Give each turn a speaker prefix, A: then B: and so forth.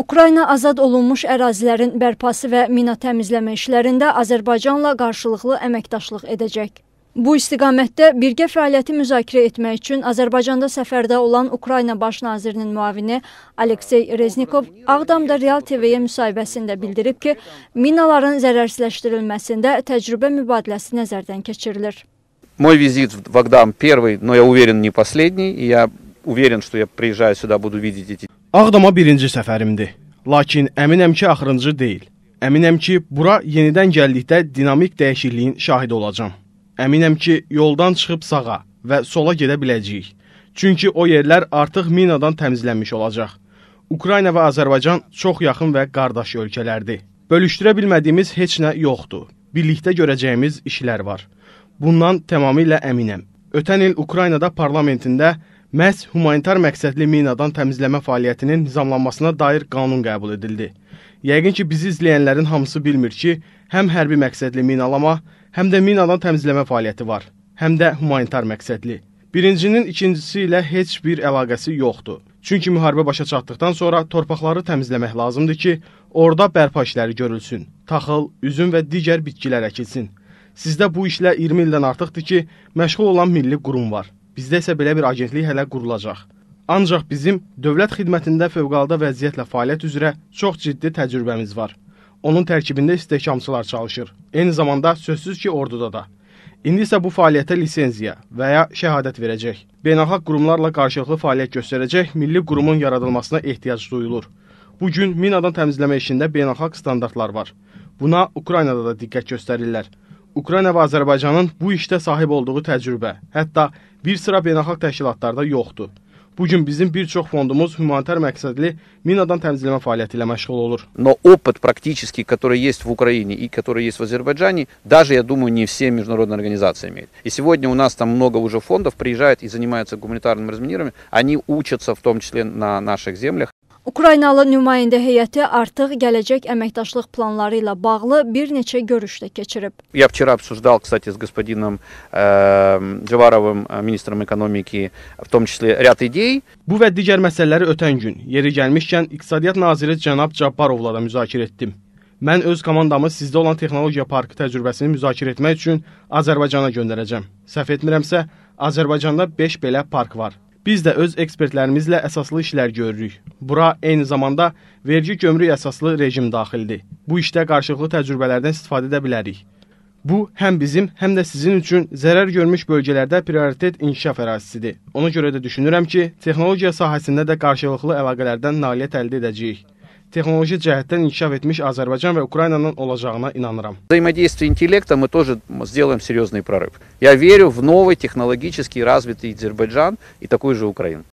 A: Ukrayna azad olunmuş ərazilərin bərpası və mina təmizləmə işlərində Azərbaycanla qarşılıqlı əməkdaşlıq edəcək. Bu istiqamətdə birgə fəaliyyəti müzakirə etmək üçün Azərbaycanda səfərdə olan Ukrayna baş nazirinin müavini Aleksey Reznikov Ağdamda Real TV-yə müsahibəsində bildirib ki, minaların zərərsizləşdirilməsində təcrübə mübadiləsi nəzərdən keçirilir.
B: Мой визит в Агдам первый, но я уверен, не последний. Я уверен, что я приезжаю сюда, буду видеть эти
C: Ağdama birinci səfərimdir. Lakin əminəm ki, axırıncı deyil. Əminəm ki, bura yenidən gəldikdə dinamik dəyişikliyin şahidi olacam. Əminəm ki, yoldan çıxıb sağa və sola gedə biləcəyik. Çünki o yerlər artıq minadan təmizlənmiş olacaq. Ukrayna və Azərbaycan çox yaxın və qardaş ölkələrdir. Bölüşdürə bilmədiyimiz heç nə yoxdur. Birlikdə görəcəyimiz işlər var. Bundan tamamilə əminəm. Ötən il Ukraynada parlamentində məhz humanitar məqsədli minadan təmizləmə fəaliyyətinin nizamlanmasına dair qanun qəbul edildi. Yəqin ki, bizi izləyənlərin hamısı bilmir ki, həm hərbi məqsədli minalama, həm də minadan təmizləmə fəaliyyəti var, həm də humanitar məqsədli. Birincinin ikincisi ilə heç bir əlaqəsi yoxdur. Çünki müharibə başa çatdıqdan sonra torpaqları təmizləmək lazımdır ki, orada bərpa işləri görülsün. Taxıl, üzüm və digər bitkilər əkilsin. Sizdə bu işlə 20 ildən artıqdır ki, məşğul olan milli qurum var. Bizdə isə belə bir agentlik hələ qurulacaq. Ancaq bizim dövlət xidmətində fövqəladə vəziyyətlə fəaliyyət üzrə çox ciddi təcrübəmiz var. Onun tərkibində istehkamçılar çalışır. Eyni zamanda sözsüz ki, orduda da. İndi isə bu fəaliyyətə lisenziya və ya şəhadət verəcək. Beynəlxalq qurumlarla qarşılıqlı fəaliyyət göstərəcək milli qurumun yaradılmasına ehtiyac duyulur. Bu gün minadan təmizləmə işində beynəlxalq standartlar var. Buna Ukraynada da diqqət göstərirlər. Ukrayna və Azərbaycanın bu işdə sahib olduğu təcrübə, hətta bir sıra beynəlxalq təşkilatlarda yoxdur. Bu gün bizim bir çox fondumuz humanitar məqsədli minadan təmizləmə fəaliyyəti ilə məşğul olur.
B: Но опыт практически, который есть в Украине и который есть в Азербайджане, даже, я думаю, не все международные организации имеют. И сегодня у нас там много уже фондов приезжают и занимаются гуманитарным разминированием. Они учатся в том числе на наших землях.
A: Ukraynalı nümayəndə heyəti artıq gələcək əməkdaşlıq planları ilə bağlı bir neçə görüş də keçirib.
B: Я вчера обсуждал, кстати, с господином э, Джаваровым,
C: э, министром экономики, в том числе ряд идей. Bu və digər məsələləri ötən gün yeri gəlmişkən iqtisadiyyat naziri cənab Cabbarovla da müzakirə etdim. Mən öz komandamı sizdə olan texnologiya parkı təcrübəsini müzakirə etmək üçün Azərbaycana göndərəcəm. Səhv etmirəmsə, Azərbaycanda 5 belə park var. Biz də öz ekspertlərimizlə əsaslı işlər görürük. Bura eyni zamanda vergi gömrük əsaslı rejim daxildir. Bu işdə qarşılıqlı təcrübələrdən istifadə edə bilərik. Bu həm bizim, həm də sizin üçün zərər görmüş bölgələrdə prioritet inkişaf ərazisidir. Ona görə də düşünürəm ki, texnologiya sahəsində də qarşılıqlı əlaqələrdən nailiyyət əldə edəcəyik. texnoloji cəhətdən inkişaf etmiş Azərbaycan və Ukraynanın olacağına inanıram.
B: Взаимодействие интеллекта мы тоже сделаем серьезный прорыв. Я верю в новый технологический развитый Азербайджан и такой же Украину.